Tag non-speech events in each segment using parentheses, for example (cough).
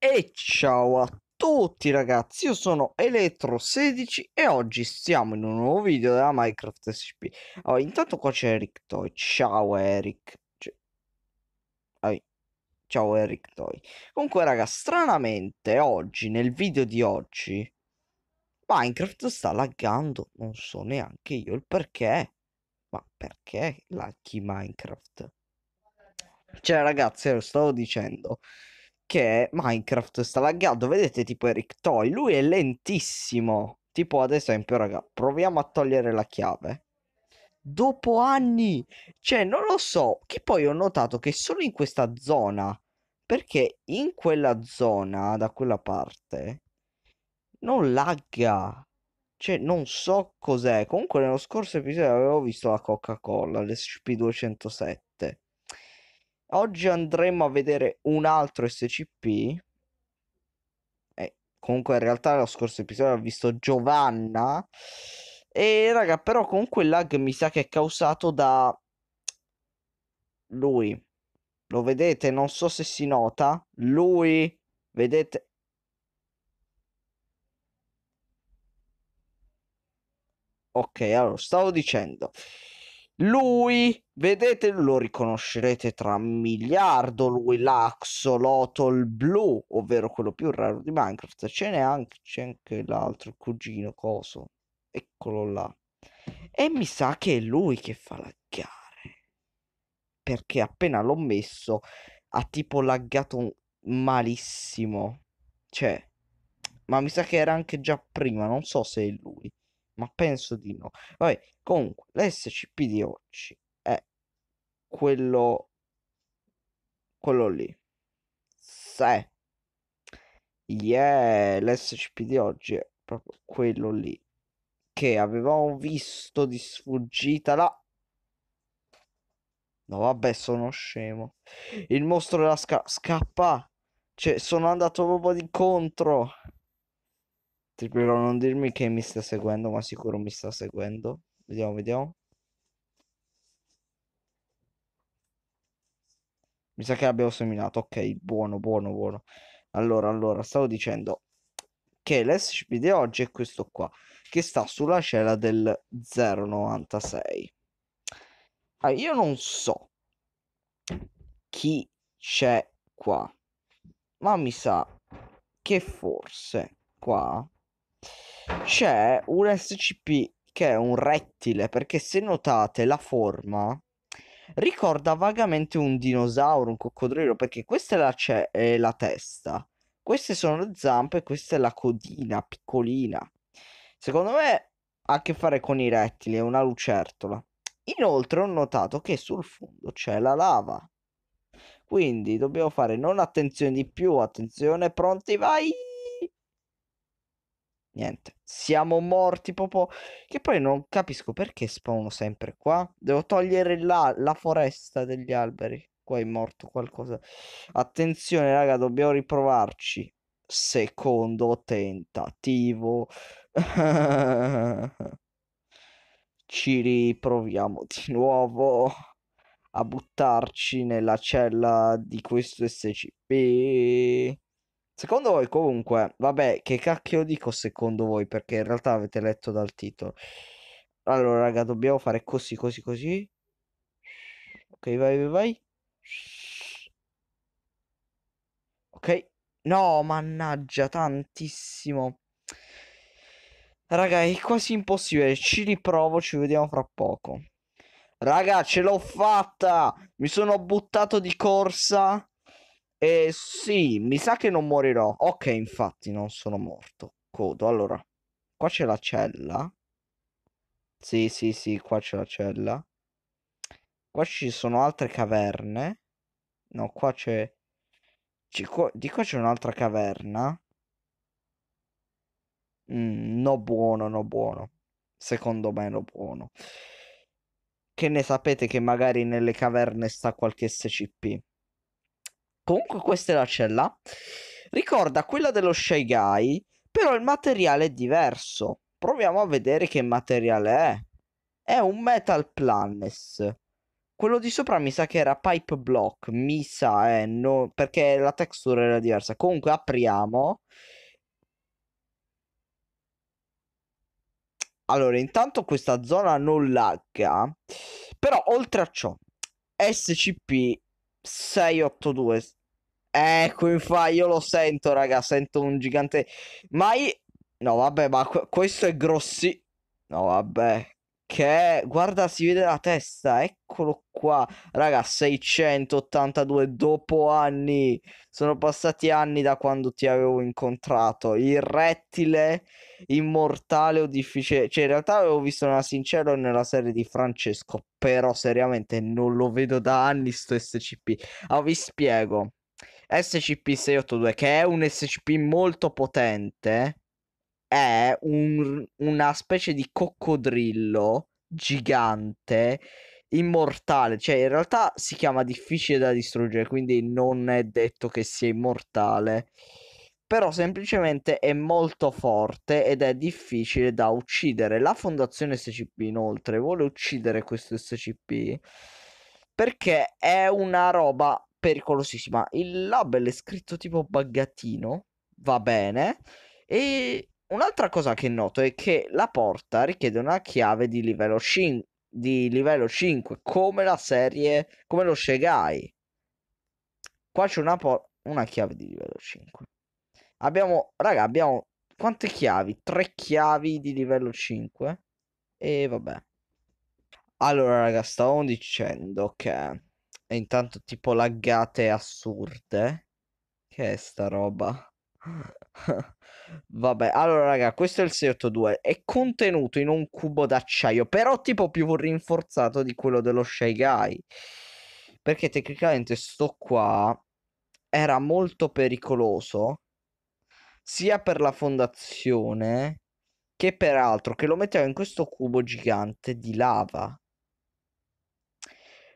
E ciao a tutti ragazzi, io sono Elettro16 e oggi stiamo in un nuovo video della Minecraft SP. Allora, intanto qua c'è Eric Toy, ciao Eric. Cioè, ciao Eric Toy. Comunque raga, stranamente oggi, nel video di oggi, Minecraft sta laggando, non so neanche io il perché. Ma perché laghi Minecraft? Cioè ragazzi, lo stavo dicendo che Minecraft sta laggando, vedete tipo Eric Toy, lui è lentissimo. Tipo ad esempio, raga, proviamo a togliere la chiave. Dopo anni, cioè non lo so, che poi ho notato che solo in questa zona, perché in quella zona, da quella parte, non lagga. Cioè, non so cos'è. Comunque, nello scorso episodio avevo visto la Coca-Cola, l'SCP-207. Oggi andremo a vedere un altro SCP. Eh, comunque in realtà lo scorso episodio ho visto Giovanna. E raga, però comunque quel lag mi sa che è causato da lui. Lo vedete? Non so se si nota. Lui, vedete? Ok, allora, stavo dicendo. Lui, vedete, lo riconoscerete tra miliardo, lui l'Axolotl blu, ovvero quello più raro di Minecraft. Ce n'è anche, c'è anche l'altro, cugino, coso. Eccolo là. E mi sa che è lui che fa laggare. Perché appena l'ho messo ha tipo laggato malissimo. Cioè, ma mi sa che era anche già prima, non so se è lui ma penso di no. Vabbè, comunque, l'SCP di oggi è quello, quello lì. Se yeah, l'SCP di oggi è proprio quello lì che avevamo visto di sfuggita là. No, vabbè, sono scemo. Il mostro della sca- scappa. Cioè, sono andato proprio contro. Ti prego, non dirmi che mi sta seguendo, ma sicuro mi sta seguendo. Vediamo, vediamo. Mi sa che abbiamo seminato. Ok, buono, buono, buono. Allora, allora, stavo dicendo che l'SCP di oggi è questo qua, che sta sulla scena del 096. Ah, io non so chi c'è qua, ma mi sa che forse qua c'è un SCP che è un rettile, perché se notate la forma ricorda vagamente un dinosauro, un coccodrillo, perché questa è la, ce- è la testa, queste sono le zampe, e questa è la codina piccolina. Secondo me ha a che fare con i rettili, è una lucertola. Inoltre ho notato che sul fondo c'è la lava. Quindi dobbiamo fare non attenzione di più, attenzione, pronti, vai! Niente, siamo morti proprio. Che poi non capisco perché spawno sempre qua. Devo togliere la, la foresta degli alberi. Qua è morto qualcosa. Attenzione, raga, dobbiamo riprovarci. Secondo tentativo. (laughs) Ci riproviamo di nuovo a buttarci nella cella di questo SCP. Secondo voi comunque, vabbè, che cacchio dico secondo voi perché in realtà avete letto dal titolo. Allora, raga, dobbiamo fare così, così, così. Ok, vai, vai, vai. Ok. No, mannaggia, tantissimo. Raga, è quasi impossibile. Ci riprovo, ci vediamo fra poco. Raga, ce l'ho fatta! Mi sono buttato di corsa eh, sì, mi sa che non morirò. Ok, infatti non sono morto. Codo, allora. Qua c'è la cella. Sì, sì, sì, qua c'è la cella. Qua ci sono altre caverne. No, qua c'è... Di qua c'è un'altra caverna. Mm, no buono, no buono. Secondo me no buono. Che ne sapete che magari nelle caverne sta qualche SCP? Comunque questa è la cella. Ricorda quella dello Shy Guy, però il materiale è diverso. Proviamo a vedere che materiale è. È un Metal Planness. Quello di sopra mi sa che era Pipe Block, mi sa, eh, no, perché la texture era diversa. Comunque apriamo. Allora, intanto questa zona non lagga, però oltre a ciò, SCP 682 Ecco, infatti, io lo sento, raga, sento un gigante... Mai. No, vabbè, ma questo è grossi... No, vabbè. Che... Guarda, si vede la testa, eccolo qua. Raga, 682 dopo anni. Sono passati anni da quando ti avevo incontrato. Il rettile immortale o difficile... Cioè, in realtà avevo visto nella Sincero nella serie di Francesco. Però, seriamente, non lo vedo da anni sto SCP. Ah, vi spiego SCP-682, che è un SCP molto potente, è un, una specie di coccodrillo gigante immortale, cioè in realtà si chiama difficile da distruggere, quindi non è detto che sia immortale, però semplicemente è molto forte ed è difficile da uccidere. La fondazione SCP inoltre vuole uccidere questo SCP perché è una roba pericolosissima. Il label è scritto tipo baggattino, va bene. E un'altra cosa che noto è che la porta richiede una chiave di livello 5, di livello 5 come la serie, come lo Shegai. Qua c'è una, por- una chiave di livello 5. Abbiamo, raga, abbiamo quante chiavi? Tre chiavi di livello 5. E vabbè. Allora, raga, stavo dicendo che e intanto tipo laggate assurde. Che è sta roba? (laughs) Vabbè, allora raga, questo è il 682. È contenuto in un cubo d'acciaio, però tipo più rinforzato di quello dello Shy Guy. Perché tecnicamente sto qua era molto pericoloso sia per la fondazione che per altro che lo metteva in questo cubo gigante di lava.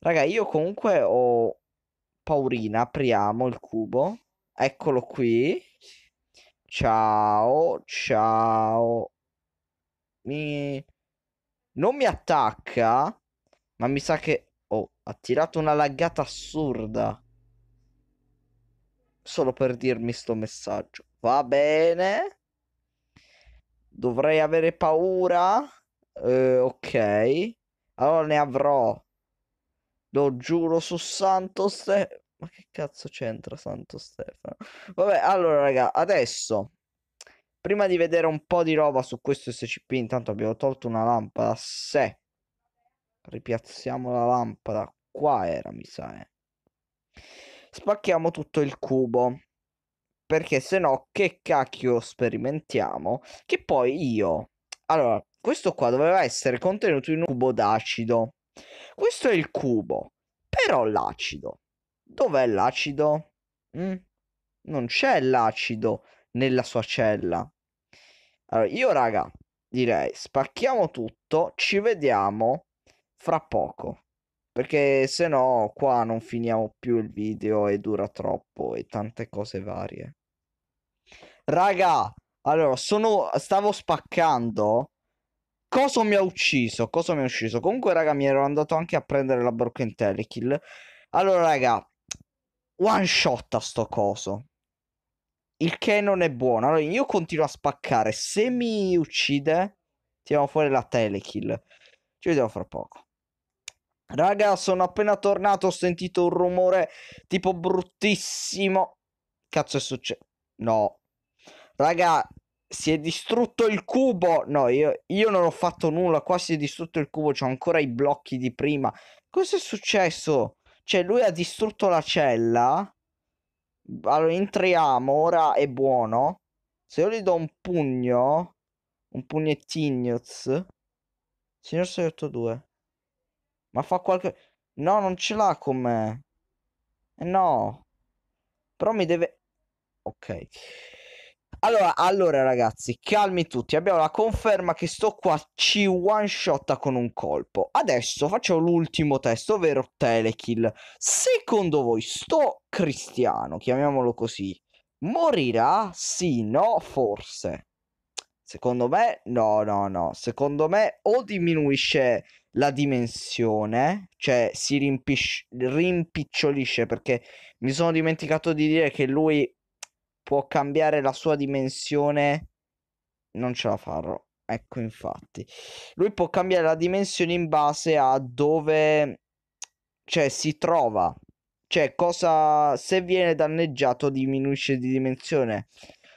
Raga, io comunque ho paurina. Apriamo il cubo. Eccolo qui. Ciao, ciao. Mi... Non mi attacca, ma mi sa che... Oh, ha tirato una laggata assurda. Solo per dirmi sto messaggio. Va bene. Dovrei avere paura. Eh, ok. Allora ne avrò. Lo giuro su Santo Stefano. Ma che cazzo c'entra Santo Stefano? Vabbè, allora raga, adesso prima di vedere un po' di roba su questo SCP, intanto abbiamo tolto una lampada a Ripiazziamo la lampada. Qua era, mi sa. Eh. Spacchiamo tutto il cubo. Perché se no, che cacchio sperimentiamo? Che poi io... Allora, questo qua doveva essere contenuto in un cubo d'acido. Questo è il cubo, però l'acido. Dov'è l'acido? Mm? Non c'è l'acido nella sua cella. Allora, io raga, direi spacchiamo tutto, ci vediamo fra poco. Perché se no qua non finiamo più il video e dura troppo e tante cose varie. Raga, allora, sono... stavo spaccando Cosa mi ha ucciso? Cosa mi ha ucciso? Comunque, raga, mi ero andato anche a prendere la Broken Telekill. Allora, raga, one shot a sto coso. Il che non è buono. Allora, io continuo a spaccare. Se mi uccide, tiriamo fuori la telekill. Ci vediamo fra poco. Raga, sono appena tornato, ho sentito un rumore tipo bruttissimo. Cazzo è successo? No. Raga, si è distrutto il cubo. No, io, io, non ho fatto nulla. Qua si è distrutto il cubo. C'ho ancora i blocchi di prima. cos'è successo? Cioè, lui ha distrutto la cella. Allora, entriamo. Ora è buono. Se io gli do un pugno. Un pugnettignoz. Signor 682. Ma fa qualche... No, non ce l'ha con me. Eh, no. Però mi deve... Ok. Allora, allora, ragazzi, calmi tutti. Abbiamo la conferma che sto qua ci one shotta con un colpo. Adesso faccio l'ultimo test, ovvero telekill. Secondo voi sto cristiano, chiamiamolo così, morirà? Sì, no, forse. Secondo me no, no, no. Secondo me o diminuisce la dimensione, cioè si rimpicciolisce perché mi sono dimenticato di dire che lui può cambiare la sua dimensione, non ce la farò. Ecco, infatti, lui può cambiare la dimensione in base a dove cioè, si trova. Cioè, cosa se viene danneggiato diminuisce di dimensione.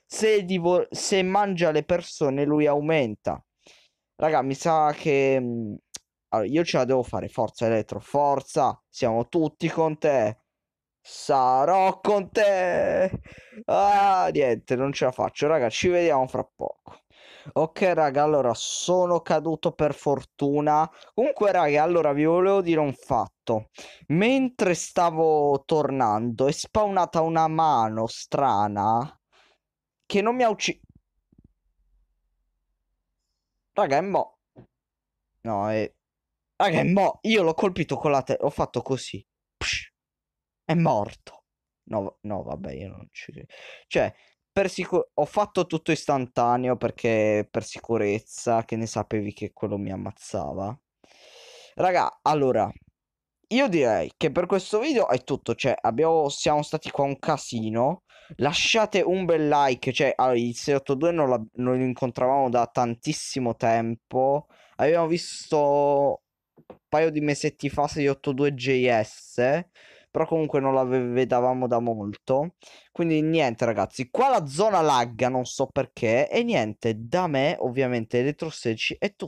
Se, divo- se mangia le persone, lui aumenta. Raga, mi sa che mm, allora, io ce la devo fare. Forza, Elettro, forza. Siamo tutti con te sarò con te. Ah, niente, non ce la faccio, raga, ci vediamo fra poco. Ok raga, allora sono caduto per fortuna. Comunque raga, allora vi volevo dire un fatto. Mentre stavo tornando è spawnata una mano strana che non mi ha ucciso. Raga, è mo. No, è... Raga, è mo. Io l'ho colpito con la testa. Ho fatto così è morto. No, no vabbè, io non ci credo. Cioè, per sicur- ho fatto tutto istantaneo perché per sicurezza, che ne sapevi che quello mi ammazzava. Raga, allora, io direi che per questo video è tutto, cioè abbiamo, siamo stati qua un casino, lasciate un bel like, cioè allora, ah, il 682 non, la, non lo incontravamo da tantissimo tempo, abbiamo visto un paio di mesetti fa 682JS, però comunque non la vedavamo da molto. Quindi niente ragazzi, qua la zona lagga, non so perché, e niente, da me ovviamente Electro è tutto.